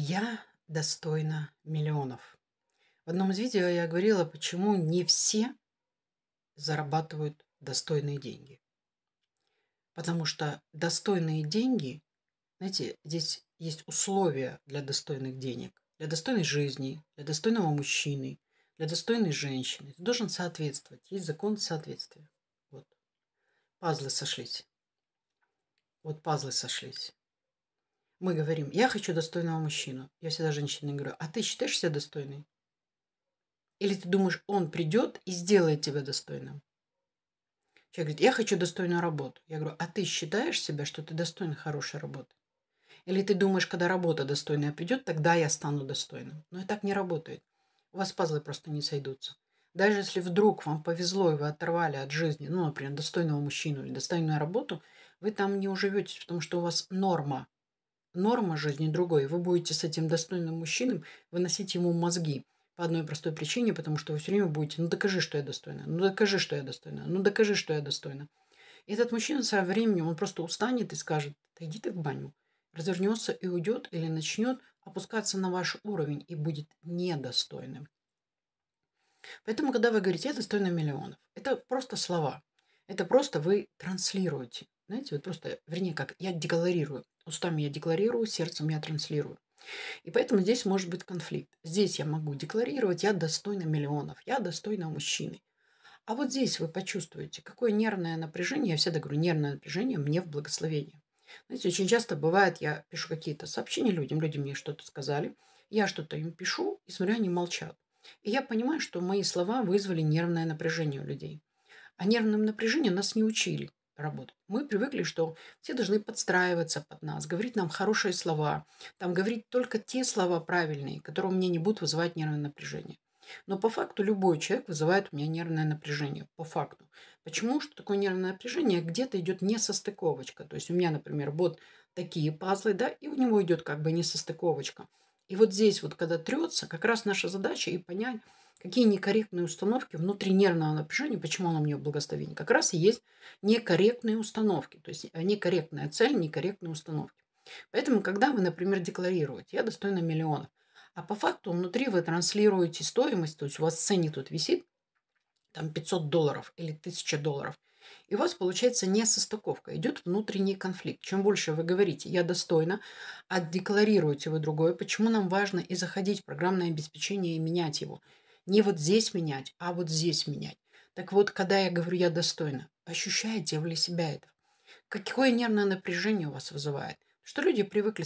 Я достойна миллионов. В одном из видео я говорила, почему не все зарабатывают достойные деньги. Потому что достойные деньги, знаете, здесь есть условия для достойных денег, для достойной жизни, для достойного мужчины, для достойной женщины. Ты должен соответствовать. Есть закон соответствия. Вот. Пазлы сошлись. Вот пазлы сошлись. Мы говорим, я хочу достойного мужчину. Я всегда женщине говорю, а ты считаешь себя достойной? Или ты думаешь, он придет и сделает тебя достойным? Человек говорит, я хочу достойную работу. Я говорю, а ты считаешь себя, что ты достойна хорошей работы? Или ты думаешь, когда работа достойная придет, тогда я стану достойным? Но это так не работает. У вас пазлы просто не сойдутся. Даже если вдруг вам повезло, и вы оторвали от жизни, ну, например, достойного мужчину или достойную работу, вы там не уживетесь, потому что у вас норма норма жизни другой. Вы будете с этим достойным мужчиной выносить ему мозги. По одной простой причине, потому что вы все время будете, ну докажи, что я достойна, ну докажи, что я достойна, ну докажи, что я достойна. И этот мужчина со временем, он просто устанет и скажет, да иди ты в баню. Развернется и уйдет или начнет опускаться на ваш уровень и будет недостойным. Поэтому, когда вы говорите, я достойна миллионов, это просто слова. Это просто вы транслируете. Знаете, вот просто, вернее, как я декларирую. Устами я декларирую, сердцем я транслирую. И поэтому здесь может быть конфликт. Здесь я могу декларировать, я достойна миллионов, я достойна мужчины. А вот здесь вы почувствуете, какое нервное напряжение, я всегда говорю, нервное напряжение мне в благословение. Знаете, очень часто бывает, я пишу какие-то сообщения людям, люди мне что-то сказали, я что-то им пишу, и смотрю, они молчат. И я понимаю, что мои слова вызвали нервное напряжение у людей. А нервным напряжением нас не учили работать. Мы привыкли, что все должны подстраиваться под нас, говорить нам хорошие слова, там говорить только те слова правильные, которые у меня не будут вызывать нервное напряжение. Но по факту любой человек вызывает у меня нервное напряжение. По факту. Почему? Что такое нервное напряжение? Где-то идет несостыковочка. То есть у меня, например, вот такие пазлы, да, и у него идет как бы несостыковочка. И вот здесь вот, когда трется, как раз наша задача и понять, какие некорректные установки внутри нервного напряжения, почему оно мне в благословении, как раз и есть некорректные установки, то есть э, некорректная цель, некорректные установки. Поэтому, когда вы, например, декларируете, я достойна миллионов, а по факту внутри вы транслируете стоимость, то есть у вас в цене тут висит там 500 долларов или 1000 долларов, и у вас получается не несостыковка, идет внутренний конфликт. Чем больше вы говорите «я достойна», а декларируете вы другое, почему нам важно и заходить в программное обеспечение и менять его – не вот здесь менять, а вот здесь менять. Так вот, когда я говорю «я достойна», ощущаете ли себя это? Какое нервное напряжение у вас вызывает? Что люди привыкли